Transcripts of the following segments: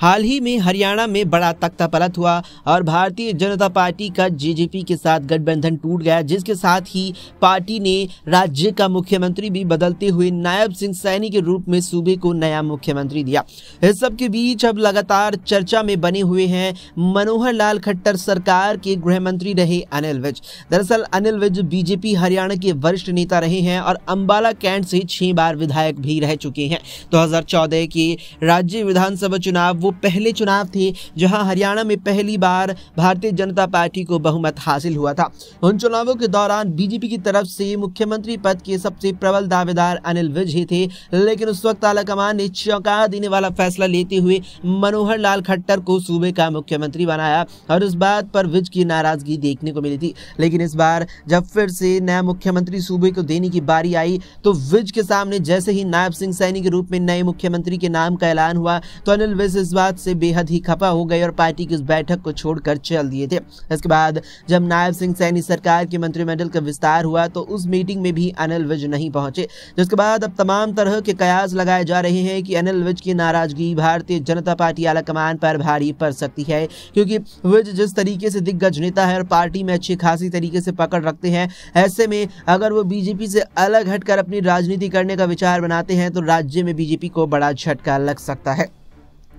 हाल ही में हरियाणा में बड़ा तख्तापलट हुआ और भारतीय जनता पार्टी का जेजेपी के साथ गठबंधन टूट गया जिसके साथ ही पार्टी ने राज्य का मुख्यमंत्री भी बदलते हुए नायब सिंह सैनी के रूप में सूबे को नया मुख्यमंत्री दिया इस सब के बीच अब लगातार चर्चा में बने हुए हैं मनोहर लाल खट्टर सरकार के गृह मंत्री रहे अनिल विज दरअसल अनिल विज बीजेपी हरियाणा के वरिष्ठ नेता रहे हैं और अम्बाला कैंट से छह बार विधायक भी रह चुके हैं दो तो के राज्य विधानसभा चुनाव वो पहले चुनाव थे जहां हरियाणा में पहली बार भारतीय जनता पार्टी को बहुमत हासिल हुआ था उन चुनावों के दौरान बीजेपी की तरफ से मुख्यमंत्री पद के सबसे प्रबल दावेदार अनिल विज ही थे लेकिन उस वक्त आलाकमान ने चौंका देने वाला फैसला लेते हुए मनोहर लाल खट्टर को सूबे का मुख्यमंत्री बनाया और उस बात पर विज की नाराजगी देखने को मिली थी लेकिन इस बार जब फिर से नया मुख्यमंत्री सूबे को देने की बारी आई तो विज के सामने जैसे ही नायब सिंह सैनी के रूप में नए मुख्यमंत्री के नाम का ऐलान हुआ तो अनिल विज इस बात से बेहद ही खफा हो गए और पार्टी की उस बैठक को छोड़कर चल दिए थे इसके बाद जब नायब सिंह सैनी सरकार के मंत्रिमंडल का विस्तार हुआ तो उस मीटिंग में भी अनिल विज नहीं पहुंचे जिसके बाद अब तमाम तरह के कयास लगाए जा रहे हैं कि अनिल विज की नाराजगी भारतीय जनता पार्टी आला कमान पर भारी पड़ सकती है क्योंकि विज जिस तरीके से दिग्गज नेता है और पार्टी में अच्छी खासी तरीके से पकड़ रखते हैं ऐसे में अगर वो बीजेपी से अलग हटकर अपनी राजनीति करने का विचार बनाते हैं तो राज्य में बीजेपी को बड़ा झटका लग सकता है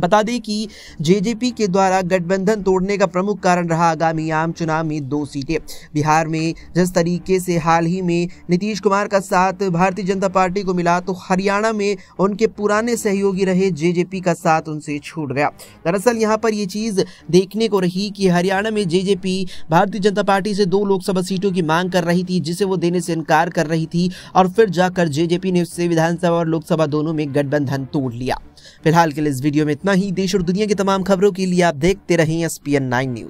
बता दें कि जेजेपी के द्वारा गठबंधन तोड़ने का प्रमुख कारण रहा आगामी आम चुनाव में दो सीटें बिहार में जिस तरीके से हाल ही में नीतीश कुमार का साथ भारतीय जनता पार्टी को मिला तो हरियाणा में उनके पुराने सहयोगी रहे जेजेपी का साथ उनसे छूट गया दरअसल यहाँ पर ये चीज़ देखने को रही कि हरियाणा में जेजेपी भारतीय जनता पार्टी से दो लोकसभा सीटों की मांग कर रही थी जिसे वो देने से इनकार कर रही थी और फिर जाकर जेजेपी ने उससे विधानसभा और लोकसभा दोनों में गठबंधन तोड़ लिया फिलहाल के लिए इस वीडियो में इतना ही देश और दुनिया की तमाम खबरों के लिए आप देखते रहें एस पी न्यूज